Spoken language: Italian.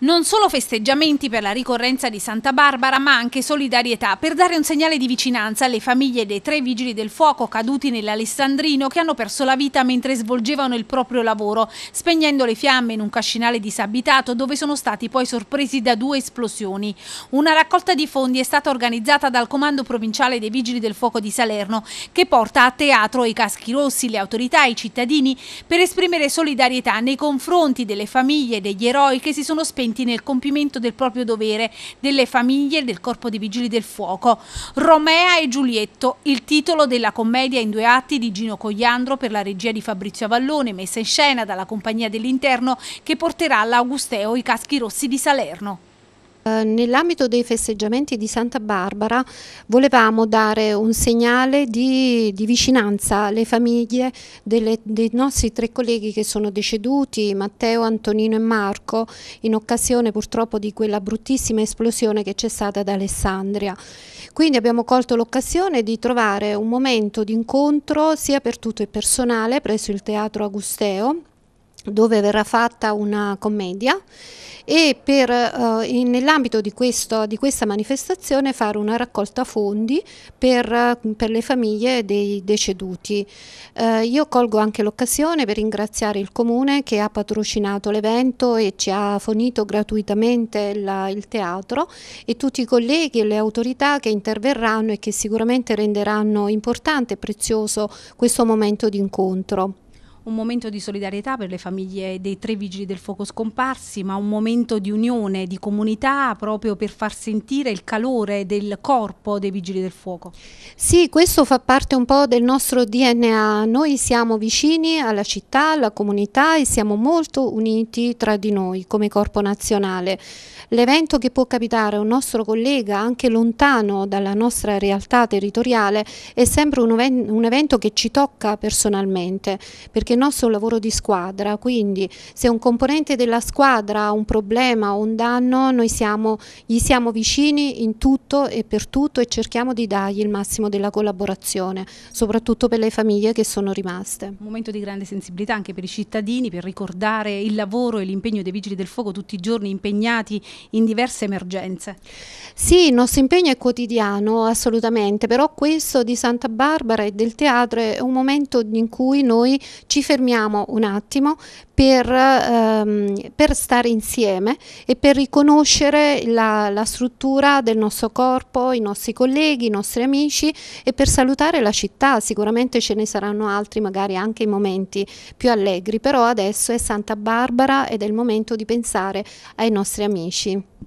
Non solo festeggiamenti per la ricorrenza di Santa Barbara, ma anche solidarietà per dare un segnale di vicinanza alle famiglie dei tre vigili del fuoco caduti nell'Alessandrino che hanno perso la vita mentre svolgevano il proprio lavoro, spegnendo le fiamme in un cascinale disabitato dove sono stati poi sorpresi da due esplosioni. Una raccolta di fondi è stata organizzata dal Comando Provinciale dei Vigili del Fuoco di Salerno che porta a teatro i caschi rossi, le autorità e i cittadini per esprimere solidarietà nei confronti delle famiglie e degli eroi che si sono spegnati delinquenti nel compimento del proprio dovere, delle famiglie del corpo dei vigili del fuoco. Romea e Giulietto, il titolo della commedia in due atti di Gino Cogliandro per la regia di Fabrizio Avallone, messa in scena dalla compagnia dell'interno che porterà all'Augusteo i caschi rossi di Salerno. Eh, nell'ambito dei festeggiamenti di Santa Barbara volevamo dare un segnale di, di vicinanza alle famiglie delle, dei nostri tre colleghi che sono deceduti, Matteo, Antonino e Marco, in occasione purtroppo di quella bruttissima esplosione che c'è stata ad Alessandria. Quindi abbiamo colto l'occasione di trovare un momento di incontro sia per tutto il personale presso il Teatro Agusteo dove verrà fatta una commedia e per, eh, nell'ambito di, di, questa manifestazione fare una raccolta fondi per, eh, per le famiglie dei deceduti. Eh, io colgo anche l'occasione per ringraziare il Comune che ha patrocinato l'evento e ci ha fornito gratuitamente la, il teatro e tutti i colleghi e le autorità che interverranno e che sicuramente renderanno importante e prezioso questo momento di incontro un momento di solidarietà per le famiglie dei tre vigili del fuoco scomparsi, ma un momento di unione, di comunità proprio per far sentire il calore del corpo dei vigili del fuoco. Sì, questo fa parte un po' del nostro DNA. Noi siamo vicini alla città, alla comunità e siamo molto uniti tra di noi come corpo nazionale. L'evento che può capitare a un nostro collega anche lontano dalla nostra realtà territoriale è sempre un, un evento che ci tocca personalmente perché il nostro lavoro di squadra, quindi se un componente della squadra ha un problema o un danno noi siamo, gli siamo vicini in tutto e per tutto e cerchiamo di dargli il massimo della collaborazione, soprattutto per le famiglie che sono rimaste. Un momento di grande sensibilità anche per i cittadini, per ricordare il lavoro e l'impegno dei Vigili del Fuoco tutti i giorni impegnati in diverse emergenze. Sì, il nostro impegno è quotidiano, assolutamente, però questo di Santa Barbara e del teatro è un momento in cui noi ci fermiamo un attimo per, ehm, per stare insieme e per riconoscere la, la struttura del nostro corpo, i nostri colleghi, i nostri amici e per salutare la città. Sicuramente ce ne saranno altri, magari anche in momenti più allegri, però adesso è Santa Barbara ed è il momento di pensare ai nostri amici.